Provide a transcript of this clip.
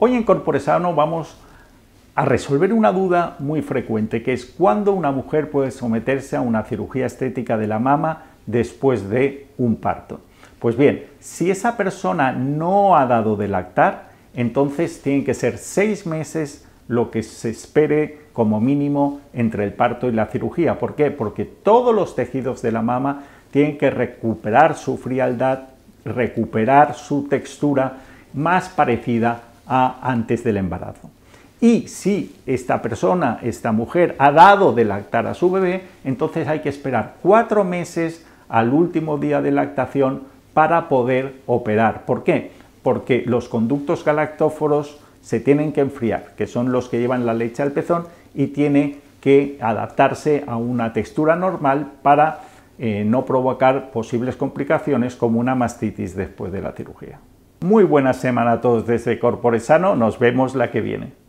Hoy en CorporeSano vamos a resolver una duda muy frecuente, que es cuándo una mujer puede someterse a una cirugía estética de la mama después de un parto. Pues bien, si esa persona no ha dado de lactar, entonces tienen que ser seis meses lo que se espere como mínimo entre el parto y la cirugía. ¿Por qué? Porque todos los tejidos de la mama tienen que recuperar su frialdad, recuperar su textura más parecida antes del embarazo. Y si esta persona, esta mujer, ha dado de lactar a su bebé, entonces hay que esperar cuatro meses al último día de lactación para poder operar. ¿Por qué? Porque los conductos galactóforos se tienen que enfriar, que son los que llevan la leche al pezón y tiene que adaptarse a una textura normal para eh, no provocar posibles complicaciones como una mastitis después de la cirugía. Muy buena semana a todos desde Corporesano. Nos vemos la que viene.